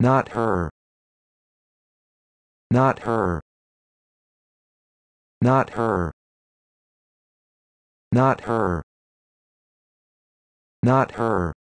Not her. Not her. Not her. Not her. Not her.